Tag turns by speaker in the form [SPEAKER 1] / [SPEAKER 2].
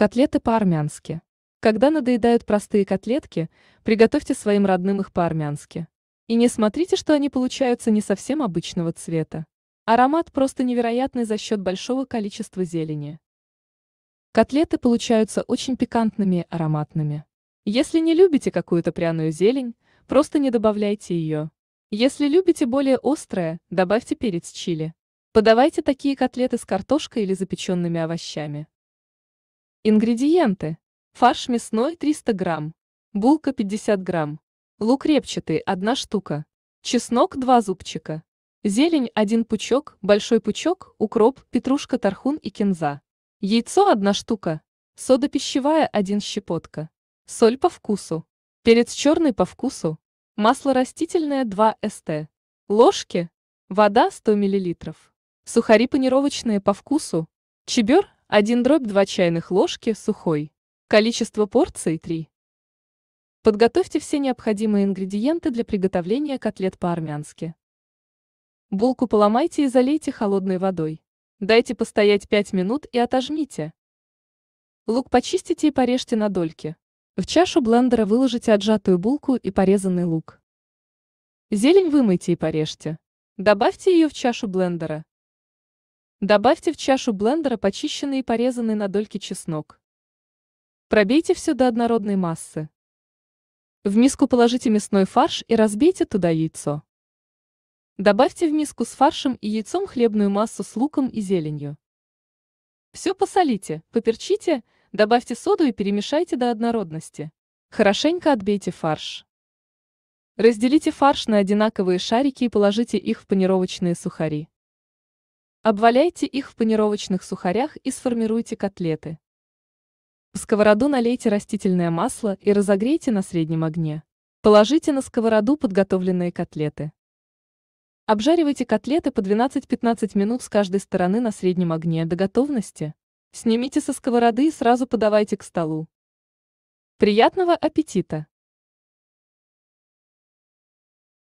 [SPEAKER 1] Котлеты по-армянски. Когда надоедают простые котлетки, приготовьте своим родным их по-армянски. И не смотрите, что они получаются не совсем обычного цвета. Аромат просто невероятный за счет большого количества зелени. Котлеты получаются очень пикантными и ароматными. Если не любите какую-то пряную зелень, просто не добавляйте ее. Если любите более острое, добавьте перец чили. Подавайте такие котлеты с картошкой или запеченными овощами. Ингредиенты. Фарш мясной 300 грамм. Булка 50 грамм. Лук репчатый 1 штука. Чеснок 2 зубчика. Зелень 1 пучок, большой пучок, укроп, петрушка, тархун и кинза. Яйцо 1 штука. Сода пищевая 1 щепотка. Соль по вкусу. Перец черный по вкусу. Масло растительное 2 ст. Ложки. Вода 100 мл. Сухари панировочные по вкусу. Чебер 1 дробь 2 чайных ложки сухой. Количество порций 3. Подготовьте все необходимые ингредиенты для приготовления котлет по-армянски. Булку поломайте и залейте холодной водой. Дайте постоять 5 минут и отожмите. Лук почистите и порежьте на дольки. В чашу блендера выложите отжатую булку и порезанный лук. Зелень вымойте и порежьте. Добавьте ее в чашу блендера. Добавьте в чашу блендера почищенный и порезанный на дольки чеснок. Пробейте все до однородной массы. В миску положите мясной фарш и разбейте туда яйцо. Добавьте в миску с фаршем и яйцом хлебную массу с луком и зеленью. Все посолите, поперчите, добавьте соду и перемешайте до однородности. Хорошенько отбейте фарш. Разделите фарш на одинаковые шарики и положите их в панировочные сухари. Обваляйте их в панировочных сухарях и сформируйте котлеты. В сковороду налейте растительное масло и разогрейте на среднем огне. Положите на сковороду подготовленные котлеты. Обжаривайте котлеты по 12-15 минут с каждой стороны на среднем огне до готовности. Снимите со сковороды и сразу подавайте к столу. Приятного аппетита!